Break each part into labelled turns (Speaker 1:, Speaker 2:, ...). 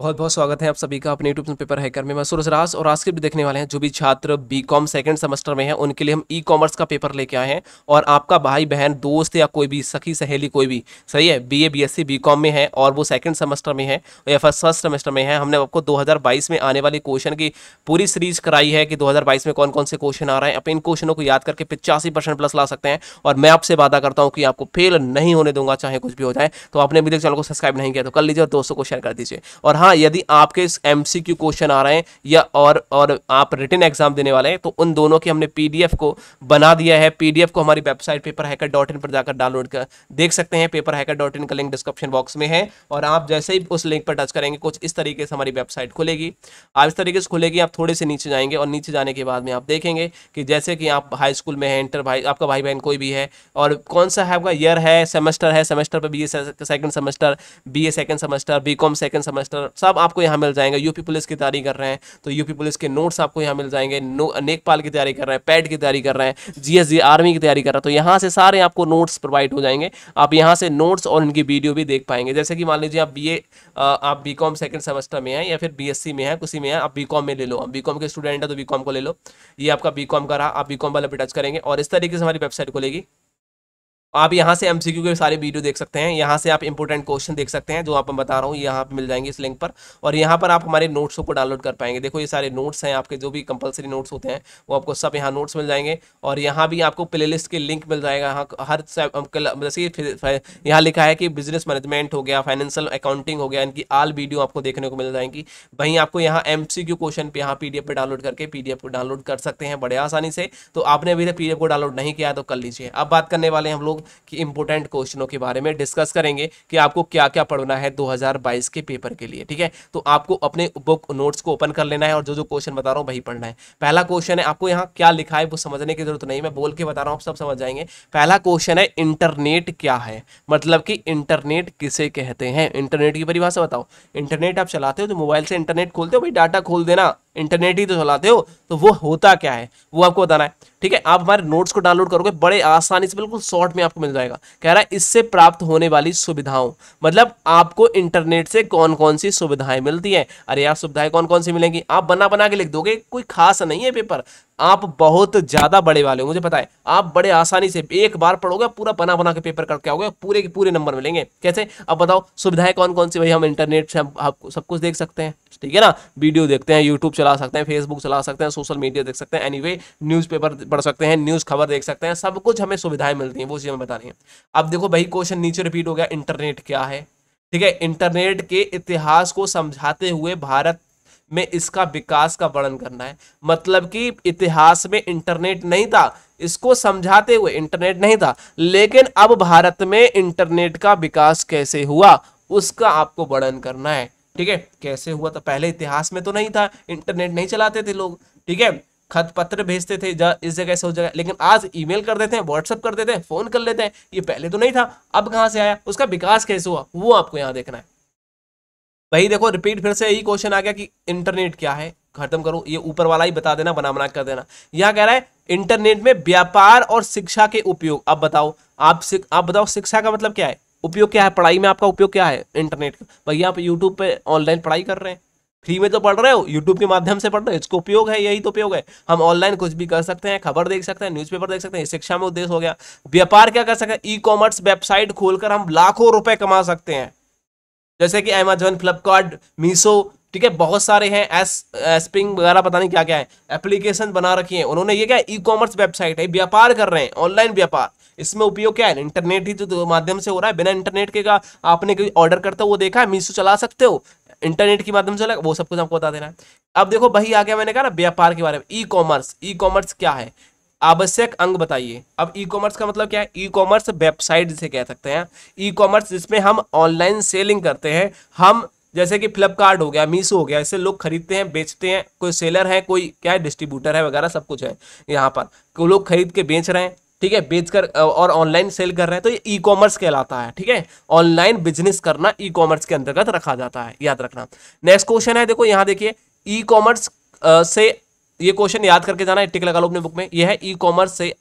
Speaker 1: बहुत बहुत स्वागत है आप सभी का अपने यूट्यूब पेपर हैकर में मैं सूरज राज और आज के भी देखने वाले हैं जो भी छात्र बी कॉम सेकेंड सेमेस्टर में हैं उनके लिए हम ई कॉमर्स का पेपर लेके आए हैं और आपका भाई बहन दोस्त या कोई भी सखी सहेली कोई भी सही है बीए बीएससी बीकॉम में है और वो सेकेंड सेमेस्टर में है या फर्स्ट फर्स्ट सेमेस्टर में है हमने आपको दो में आने वाले क्वेश्चन की पूरी सीरीज कराई है कि दो में कौन कौन से क्वेश्चन आ रहे हैं आप इन क्वेश्चनों को याद करके पिचासी प्लस ला सकते हैं और मैं आपसे वादा करता हूँ कि आपको फेल नहीं होने दूंगा चाहे कुछ भी हो जाए तो आपने अभी तक चैनल को सब्सक्राइब नहीं किया तो कर लीजिए और दोस्तों को शेयर कर दीजिए और हाँ हाँ यदि आपके इस एम क्वेश्चन आ रहे हैं या और और आप रिटर्न एग्जाम देने वाले हैं तो उन दोनों के हमने पी को बना दिया है पी को हमारी website paper hacker dot in पर जाकर डाउनलोड कर देख सकते हैं पेपर हैकर डॉट इन का लिंक डिस्क्रिप्शन बॉक्स में है और आप जैसे ही उस लिंक पर टच करेंगे कुछ इस तरीके से हमारी वेबसाइट खुलेगी आप इस तरीके से खुलेगी आप थोड़े से नीचे जाएंगे और नीचे जाने के बाद में आप देखेंगे कि जैसे कि आप हाई स्कूल में हैं इंटर भाई आपका भाई बहन कोई भी है और कौन सा है आपका ईयर है सेमेस्टर है सेमेस्टर पर B A second semester B A second semester B com second semester सब आपको यहाँ मिल जाएंगे यूपी पुलिस की तैयारी कर रहे हैं तो यूपी पुलिस के नोट्स आपको यहाँ मिल जाएंगे नो नेकपाल की तैयारी कर रहे हैं पैड की तैयारी कर रहे हैं जीएसजी आर्मी की तैयारी कर रहे हैं तो यहाँ से सारे आपको नोट्स प्रोवाइड हो जाएंगे आप यहाँ से नोट्स और उनकी वीडियो भी देख पाएंगे जैसे कि मान लीजिए आप बी आप बी कॉम सेकेंड सेमेस्टर में है या फिर बी में है किसी में है आप बी में ले लो आप बी के स्टूडेंट है तो बी को ले लो ये आपका बी का रहा आप बी वाला भी टच करेंगे और इस तरीके से हमारी वेबसाइट खुलेगी आप यहाँ से एमसीक्यू के सारे वीडियो देख सकते हैं यहाँ से आप इंपॉर्टेंट क्वेश्चन देख सकते हैं जो आप बता रहा हूँ यहाँ पे मिल जाएंगे इस लिंक पर और यहाँ पर आप हमारे नोट्स को डाउनलोड कर पाएंगे देखो ये सारे नोट्स हैं आपके जो भी कंपलसरी नोट्स होते हैं वो आपको सब यहाँ नोट्स मिल जाएंगे और यहाँ भी आपको प्ले के लिंक मिल जाएगा यहाँ हर मतलब जैसे यहाँ लिखा है कि बिजनेस मैनेजमेंट हो गया फाइनेंशियल अकाउंटिंग हो गया इनकी आल वीडियो आपको देखने को मिल जाएंगी वहीं आपको यहाँ एम क्वेश्चन पर यहाँ पी पे डाउनलोड करके पी को डाउनलोड कर सकते हैं बड़े आसानी से तो आपने अभी तक पी को डाउनलोड नहीं किया तो कर लीजिए अब बात करने वाले हम लोग लोग कि इंपॉर्टेंट क्वेश्चनों के बारे में डिस्कस करेंगे कि आपको क्या क्या पढ़ना है 2022 के पेपर के लिए ठीक है तो आपको अपने बुक नोट्स को ओपन कर लेना है और जो जो क्वेश्चन बता रहा हूँ वही पढ़ना है पहला क्वेश्चन है आपको यहाँ क्या लिखा है वो समझने की जरूरत नहीं मैं बोल के बता रहा हूँ आप सब समझ जाएंगे पहला क्वेश्चन है इंटरनेट क्या है मतलब कि इंटरनेट किसे कहते हैं इंटरनेट की परिभाषा बताओ इंटरनेट आप चलाते हो तो मोबाइल से इंटरनेट खोलते हो भाई डाटा खोल देना इंटरनेट ही तो चलाते हो तो वो होता क्या है वो आपको बताना है ठीक है आप हमारे नोट्स को डाउनलोड करोगे बड़े आसानी से बिल्कुल शॉर्ट में आपको मिल जाएगा कह रहा है इससे प्राप्त होने वाली सुविधाओं मतलब आपको इंटरनेट से कौन कौन सी सुविधाएं मिलती हैं अरे यार सुविधाएं कौन कौन सी मिलेंगी आप बना बना के लिख दोगे कोई खास नहीं है पेपर आप बहुत ज़्यादा बड़े वाले हो मुझे पता है आप बड़े आसानी से एक बार पढ़ोगे पूरा बना बना के पेपर करके आओगे पूरे के पूरे नंबर मिलेंगे कैसे अब बताओ सुविधाएं कौन कौन सी भाई हम इंटरनेट से हम आपको सब कुछ देख सकते हैं ठीक है ना वीडियो देखते हैं यूट्यूब चला सकते हैं फेसबुक चला सकते हैं सोशल मीडिया देख सकते हैं एनी न्यूज न्यूज़पेपर पढ़ सकते हैं न्यूज़ खबर देख सकते हैं सब कुछ हमें सुविधाएं मिलती हैं वो चीज़ हमें बता रही हैं अब देखो भाई क्वेश्चन नीचे रिपीट हो गया इंटरनेट क्या है ठीक है इंटरनेट के इतिहास को समझाते हुए भारत में इसका विकास का वर्णन करना है मतलब कि इतिहास में इंटरनेट नहीं था इसको समझाते हुए इंटरनेट नहीं था लेकिन अब भारत में इंटरनेट का विकास कैसे हुआ उसका आपको वर्णन करना है ठीक है कैसे हुआ था पहले इतिहास में तो नहीं था इंटरनेट नहीं चलाते थे लोग ठीक है खत पत्र भेजते थे इस जगह से उस जगह लेकिन आज ईमेल कर देते हैं व्हाट्सअप कर देते हैं फोन कर लेते हैं ये पहले तो नहीं था अब कहां से आया उसका विकास कैसे हुआ वो आपको यहाँ देखना है वही देखो रिपीट फिर से यही क्वेश्चन आ गया कि इंटरनेट क्या है खत्म करो ये ऊपर वाला ही बता देना बना बना कर देना यहाँ कह रहा है इंटरनेट में व्यापार और शिक्षा के उपयोग अब बताओ आप आप बताओ शिक्षा का मतलब क्या है उपयोग क्या है पढ़ाई में आपका उपयोग क्या है इंटरनेट का भैया आप यूट्यूब पे ऑनलाइन पढ़ाई कर रहे हैं फ्री में तो पढ़ रहे हो यूट्यूब के माध्यम से पढ़ रहे हो इसको उपयोग है यही तो उपयोग है हम ऑनलाइन कुछ भी कर सकते हैं खबर देख सकते हैं न्यूज़पेपर देख सकते हैं शिक्षा में उद्देश्य हो गया व्यापार क्या कर सकते हैं ई कॉमर्स वेबसाइट खोलकर हम लाखों रुपए कमा सकते हैं जैसे कि अमेजोन फ्लिपकार्ट मीशो ठीक है बहुत सारे हैं एस एसपिंग वगैरह पता नहीं क्या क्या है एप्लीकेशन बना रखी है उन्होंने ये क्या ई कॉमर्स वेबसाइट है व्यापार कर रहे हैं ऑनलाइन व्यापार इसमें उपयोग क्या है इंटरनेट ही तो माध्यम से हो रहा है बिना इंटरनेट के का आपने कोई ऑर्डर करता वो देखा है मीशो चला सकते हो इंटरनेट के माध्यम से अलग वो सब कुछ आपको बता देना है अब देखो वही आ गया मैंने कहा ना व्यापार के बारे में ई कॉमर्स ई कॉमर्स क्या है आवश्यक अंग बताइए अब ई कॉमर्स का मतलब क्या है ई कॉमर्स वेबसाइट जिसे कह सकते हैं ई कॉमर्स जिसमें हम ऑनलाइन सेलिंग करते हैं हम जैसे कि फ्लिपकार्ट हो गया मीशो हो गया इससे लोग खरीदते हैं बेचते हैं कोई सेलर है कोई क्या है डिस्ट्रीब्यूटर है वगैरह सब कुछ है यहाँ पर लोग खरीद के बेच रहे हैं ठीक है बेचकर और ऑनलाइन सेल कर रहे हैं तो ये ई कॉमर्स कहलाता है ठीक है ऑनलाइन बिजनेस करना ई कॉमर्स के अंतर्गत रखा जाता है याद रखना नेक्स्ट क्वेश्चन है देखो यहाँ देखिए ई कॉमर्स से ये क्वेश्चन याद करके जाना है टिक लगा लो अपने बुक में यह है ई कॉमर्स से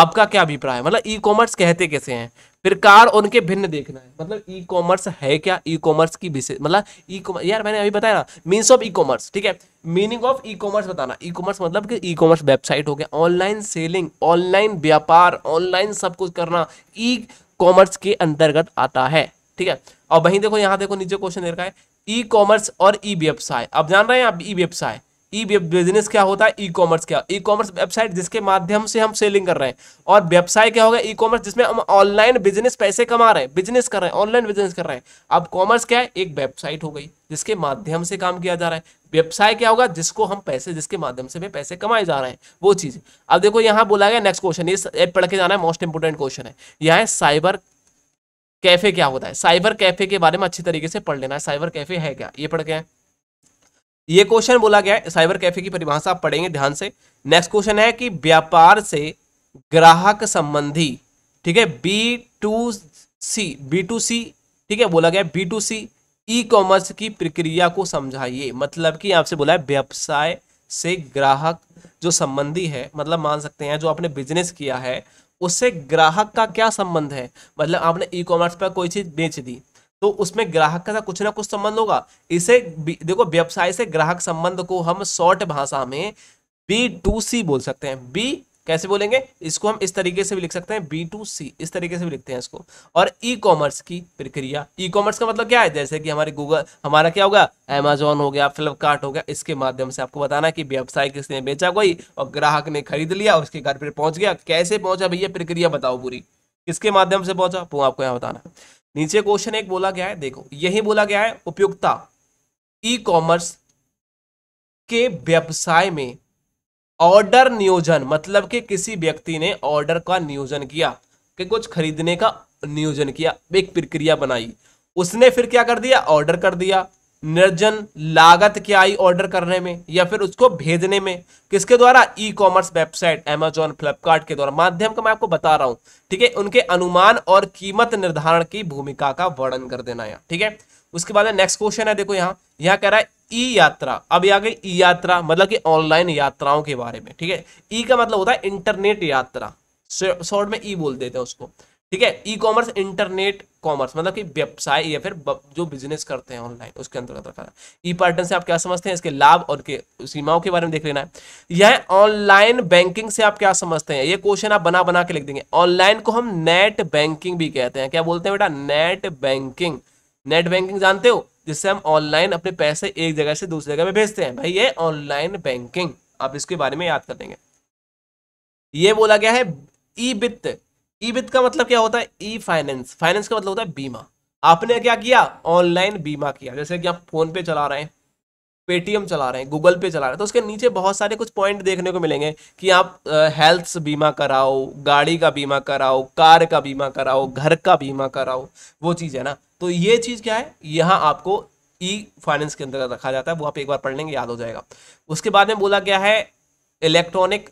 Speaker 1: आपका क्या अभिप्राय मतलब ई कॉमर्स कहते कैसे हैं फिर कार उनके भिन्न देखना है मतलब ई कॉमर्स है क्या ई कॉमर्स की विशेष मतलब ई कॉमर्स यार मैंने अभी बताया ना मीन्स ऑफ ई कॉमर्स ठीक है मीनिंग ऑफ ई कॉमर्स बताना ई कॉमर्स मतलब कि ई कॉमर्स वेबसाइट हो गया ऑनलाइन सेलिंग ऑनलाइन व्यापार ऑनलाइन सब कुछ करना ई कॉमर्स के अंतर्गत आता है ठीक है और वहीं देखो यहाँ देखो नीचे क्वेश्चन दे रखा है ई कॉमर्स और ई व्यवसाय अब जान रहे हैं आप ई व्यवसाय ई बिजनेस क्या होता है ई कॉमर्स क्या ई कॉमर्स वेबसाइट जिसके माध्यम से हम सेलिंग कर रहे हैं और व्यवसाय क्या होगा ई कॉमर्स जिसमें हम ऑनलाइन बिजनेस पैसे कमा रहे हैं बिजनेस कर रहे हैं ऑनलाइन बिजनेस कर रहे हैं अब कॉमर्स क्या है एक वेबसाइट हो गई जिसके माध्यम से काम किया जा रहा है व्यवसाय क्या होगा जिसको हम पैसे जिसके माध्यम से भी पैसे कमाए जा रहे हैं वो चीज़ अब देखो यहाँ बोला गया नेक्स्ट क्वेश्चन ये पढ़ के जाना है मोस्ट इंपोर्टेंट क्वेश्चन है यह है साइबर कैफे क्या होता है साइबर कैफे के बारे में अच्छी तरीके से पढ़ लेना है साइबर कैफे है क्या ये पढ़ के हैं ये क्वेश्चन बोला गया है साइबर कैफे की परिभाषा आप पढ़ेंगे ध्यान से नेक्स्ट क्वेश्चन है कि व्यापार से ग्राहक संबंधी ठीक है B to C B to C ठीक है बोला गया B to C e commerce की प्रक्रिया को समझाइए मतलब कि आपसे बोला है व्यवसाय से ग्राहक जो संबंधी है मतलब मान सकते हैं जो आपने बिजनेस किया है उससे ग्राहक का क्या संबंध है मतलब आपने ई कॉमर्स पर कोई चीज़ बेच दी तो उसमें ग्राहक का कुछ ना कुछ संबंध होगा इसे देखो व्यवसाय से ग्राहक संबंध को हम शॉर्ट भाषा में बी टू सी बोल सकते हैं बी कैसे बोलेंगे इसको हम इस तरीके से भी लिख सकते हैं बी टू सी इस तरीके से भी लिखते हैं इसको और ई कॉमर्स की प्रक्रिया ई कॉमर्स का मतलब क्या है जैसे कि हमारे गूगल हमारा क्या होगा अमेजोन हो गया फ्लिपकार्ट हो गया इसके माध्यम से आपको बताना कि व्यवसाय किसने बेचा कोई और ग्राहक ने खरीद लिया उसके घर पर पहुंच गया कैसे पहुंचा भैया प्रक्रिया बताओ पूरी किसके माध्यम से पहुंचा वो आपको यहाँ बताना नीचे क्वेश्चन एक बोला गया है देखो यही बोला गया है उपयुक्ता ई कॉमर्स के व्यवसाय में ऑर्डर नियोजन मतलब कि किसी व्यक्ति ने ऑर्डर का नियोजन किया कि कुछ खरीदने का नियोजन किया एक प्रक्रिया बनाई उसने फिर क्या कर दिया ऑर्डर कर दिया निर्जन लागत क्या आई ऑर्डर करने में या फिर उसको भेजने में किसके द्वारा e commerce website Amazon Flipkart के द्वारा माध्यम का मैं आपको बता रहा हूं ठीक है उनके अनुमान और कीमत निर्धारण की भूमिका का वर्णन कर देना यहाँ ठीक है उसके बाद नेक्स्ट क्वेश्चन है देखो यहाँ यहाँ कह रहा है ई यात्रा अब यहाँ गई ई यात्रा मतलब की ऑनलाइन यात्राओं के बारे में ठीक है ई e का मतलब होता है इंटरनेट यात्रा शॉर्ट में ई e बोल देते हैं उसको ठीक है ई कॉमर्स इंटरनेट कॉमर्स मतलब कि व्यवसाय या फिर जो बिजनेस करते हैं ऑनलाइन उसके अंतर्गत रखा ई पार्टन से आप क्या समझते हैं इसके लाभ और के सीमाओं के बारे में देख लेना है यह ऑनलाइन बैंकिंग से आप क्या समझते हैं ये क्वेश्चन आप बना बना के लिख देंगे ऑनलाइन को हम नेट बैंकिंग भी कहते हैं क्या बोलते हैं बेटा नेट बैंकिंग नेट बैंकिंग जानते हो जिससे हम ऑनलाइन अपने पैसे एक जगह से दूसरी जगह पे भेजते हैं भाई ये ऑनलाइन बैंकिंग आप इसके बारे में याद कर देंगे ये बोला गया है ई वित्त ई का मतलब क्या होता है ई फाइनेंस फाइनेंस का मतलब होता है बीमा आपने क्या किया ऑनलाइन बीमा किया जैसे कि आप फोन पे चला रहे हैं पेटीएम चला रहे हैं गूगल पे चला रहे हैं तो उसके नीचे बहुत सारे कुछ पॉइंट देखने को मिलेंगे कि आप हेल्थ बीमा कराओ गाड़ी का बीमा कराओ कार का बीमा कराओ घर का बीमा कराओ वो चीज़ है ना तो ये चीज़ क्या है यहाँ आपको ई फाइनेंस के अंतर्गत रखा जाता है वो आप एक बार पढ़ लेंगे याद हो जाएगा उसके बाद में बोला गया है इलेक्ट्रॉनिक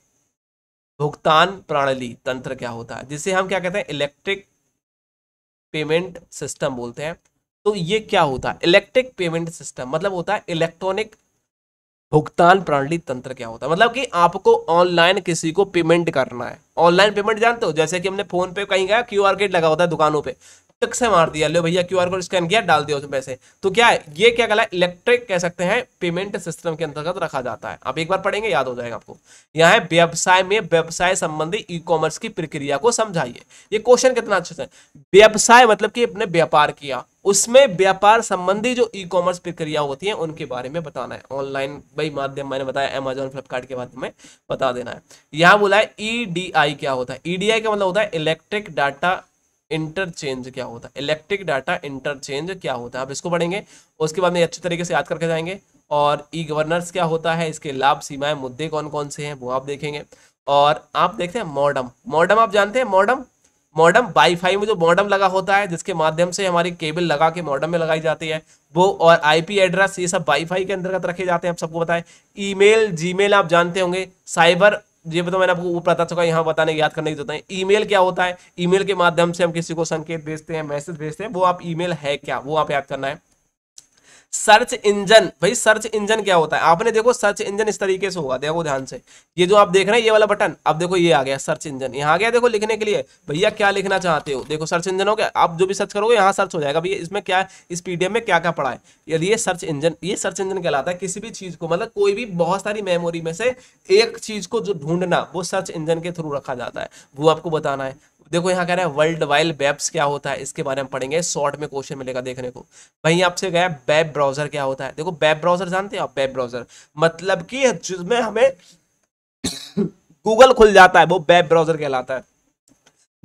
Speaker 1: भुगतान प्रणाली तंत्र क्या होता है जिसे हम क्या कहते हैं इलेक्ट्रिक पेमेंट सिस्टम बोलते हैं तो ये क्या होता है इलेक्ट्रिक पेमेंट सिस्टम मतलब होता है इलेक्ट्रॉनिक भुगतान प्रणाली तंत्र क्या होता है मतलब कि आपको ऑनलाइन किसी को पेमेंट करना है ऑनलाइन पेमेंट जानते हो जैसे कि हमने फोन पे कहीं गया क्यू आर लगा होता है दुकानों पे टक से मार दिया लो भैया क्यूआर कोड स्कैन किया डाल दिया उसमें पैसे तो क्या है ये क्या कहला है इलेक्ट्रिक कह सकते हैं पेमेंट सिस्टम के अंतर्गत रखा जाता है आप एक बार पढ़ेंगे याद हो जाएगा आपको यहाँ है व्यवसाय में व्यवसाय संबंधी ई कॉमर्स की प्रक्रिया को समझाइए ये क्वेश्चन कितना अच्छे से व्यवसाय मतलब कि अपने व्यापार किया उसमें व्यापार संबंधी जो ई कॉमर्स प्रक्रिया होती है उनके बारे में बताना है ऑनलाइन भाई माध्यम मैंने बताया अमेजोन फ्लिपकार्ट के माध्यम में बता देना है यहाँ बोला है ईडीआई e क्या होता है ईडीआई e का मतलब होता है इलेक्ट्रिक डाटा इंटरचेंज क्या होता है इलेक्ट्रिक डाटा इंटरचेंज क्या होता है आप इसको पढ़ेंगे उसके बाद में अच्छे तरीके से याद करके जाएंगे और ई गवर्नर्स क्या होता है इसके लाभ सीमाएं मुद्दे कौन कौन से हैं वो आप देखेंगे और आप देखते हैं मॉडम मॉडम आप जानते हैं मॉडम मॉडम वाईफाई में जो मॉडम लगा होता है जिसके माध्यम से हमारी केबल लगा के मॉडम में लगाई जाती है वो और आईपी एड्रेस ये सब वाईफाई के अंतर्गत रखे जाते हैं आप सबको बताएं ईमेल जीमेल आप जानते होंगे साइबर ये तो मैंने आपको ऊपर बता चुका यहाँ बताने याद करने की जरूरत है ईमेल क्या होता है ईमेल के माध्यम से हम किसी को संकेत भेजते हैं मैसेज भेजते हैं वो आप ईमेल है क्या वो आप याद करना है सर्च इंजन भाई सर्च इंजन क्या होता है आपने देखो सर्च इंजन इस तरीके से होगा देखो ध्यान से ये जो आप देख रहे हैं ये वाला बटन अब देखो ये आ गया सर्च इंजन यहाँ आ गया देखो लिखने के लिए भैया क्या लिखना चाहते हो देखो सर्च इंजन हो गया आप जो भी सर्च करोगे यहाँ सर्च हो जाएगा भैया इसमें क्या इस पीडीएम में क्या क्या पड़ा है यदि ये सर्च इंजन ये सर्च इंजन कहलाता है किसी भी चीज को मतलब कोई भी बहुत सारी मेमोरी में से एक चीज को जो ढूंढना वो सर्च इंजन के थ्रू रखा जाता है वो आपको बताना है देखो यहाँ कह रहा है वर्ल्ड वाइड वेब्स क्या होता है इसके बारे में पढ़ेंगे शॉर्ट में क्वेश्चन मिलेगा देखने को वहीं आपसे गया वेब ब्राउजर क्या होता है देखो वेब ब्राउजर जानते हैं आप वेब ब्राउजर मतलब कि जिसमें हमें गूगल खुल जाता है वो वेब ब्राउजर कहलाता है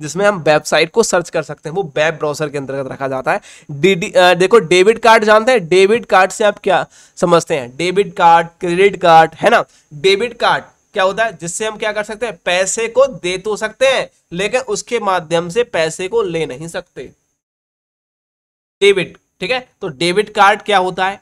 Speaker 1: जिसमें हम वेबसाइट को सर्च कर सकते हैं वो वेब ब्राउजर के अंतर्गत रखा जाता है डी डी देखो डेबिट कार्ड जानते हैं डेबिट कार्ड से आप क्या समझते हैं डेबिट कार्ड क्रेडिट कार्ड है ना डेबिट कार्ड क्या होता है जिससे हम क्या कर सकते हैं पैसे को दे तो सकते हैं लेकिन उसके माध्यम से पैसे को ले नहीं सकते डेबिट ठीक है तो डेबिट कार्ड क्या होता है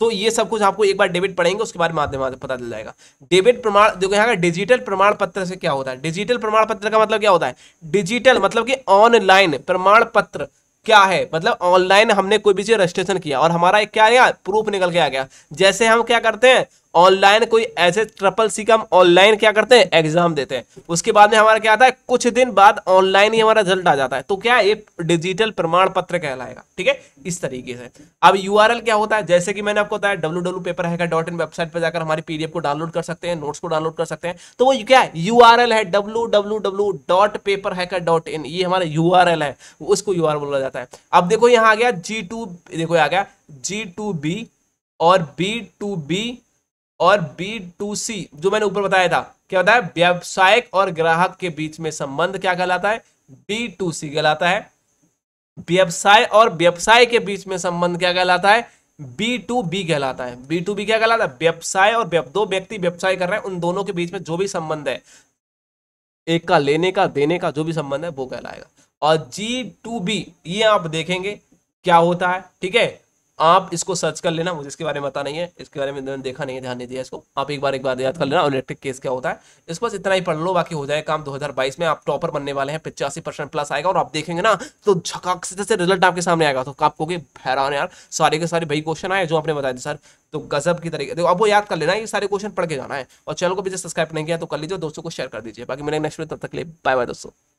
Speaker 1: तो ये सब कुछ आपको एक बार डेबिट पढ़ेंगे उसके बाद माध्यम पता चल जाएगा डेबिट प्रमाण देखो यहाँ का डिजिटल प्रमाण पत्र से क्या होता है डिजिटल प्रमाण पत्र का मतलब क्या होता है डिजिटल मतलब कि ऑनलाइन प्रमाण पत्र क्या है मतलब ऑनलाइन हमने कोई भी चीज रजिस्ट्रेशन किया और हमारा एक क्या प्रूफ निकल के आ गया जैसे हम क्या करते हैं ऑनलाइन कोई ऐसे ट्रिपल सी का हम ऑनलाइन क्या करते हैं एग्जाम देते हैं उसके बाद में हमारा क्या आता है कुछ दिन बाद ऑनलाइन ही हमारा रिजल्ट आ जाता है तो क्या ये डिजिटल प्रमाण पत्र कहलाएगा ठीक है इस तरीके से अब यू क्या होता है जैसे कि मैंने आपको बताया डब्ल्यू डब्ल्यू पेपर है डॉट इन वेबसाइट पर जाकर हमारी पीडीएफ को डाउनलोड कर सकते हैं नोट्स को डाउनलोड कर सकते हैं तो वो क्या है यू है W W W dot paper है डॉट इन ये हमारा यू है उसको यू बोला जाता है अब देखो यहाँ आ गया जी देखो आ गया जी और बी टू बी और बी टू सी जो मैंने ऊपर बताया था क्या बताया व्यावसायिक और ग्राहक के बीच में संबंध क्या कहलाता है बी टू सी कहलाता है व्यवसाय और व्यवसाय के बीच में संबंध क्या कहलाता है बी टू बी कहलाता है बी टू बी क्या कहलाता है व्यवसाय और दो व्यक्ति व्यवसाय कर रहे हैं उन दोनों के बीच में जो भी संबंध है एक का लेने का देने का जो भी संबंध है वो कहलाएगा और जी टू बी ये आप देखेंगे क्या होता है ठीक है आप इसको सर्च कर लेना मुझे इसके बारे में पता नहीं है इसके बारे में देखा नहीं है ध्यान नहीं दिया इसको आप एक बार एक बार याद कर लेना इलेक्ट्रिक केस क्या होता है इस बस इतना ही पढ़ लो बाकी हो जाए काम 2022 में आप टॉपर बनने वाले हैं पिचासी परसेंट प्लस आएगा और आप देखेंगे ना तो झकाक से रिजल्ट आपके सामने आएगा तो आपको कहोगे हैरान यार सारे के सारे भाई क्वेश्चन आए जो आपने बताया था सर तो गजब की तरीके देखो अब वो याद कर लेना ये सारे क्वेश्चन पढ़ के जाना है और चैनल को भी सब्सक्राइब नहीं किया तो कर लीजिए दोस्तों को शेयर कर दीजिए बाकी मेरे नेक्स्ट वीडियो तब तक ले बाय बाय दोस्तों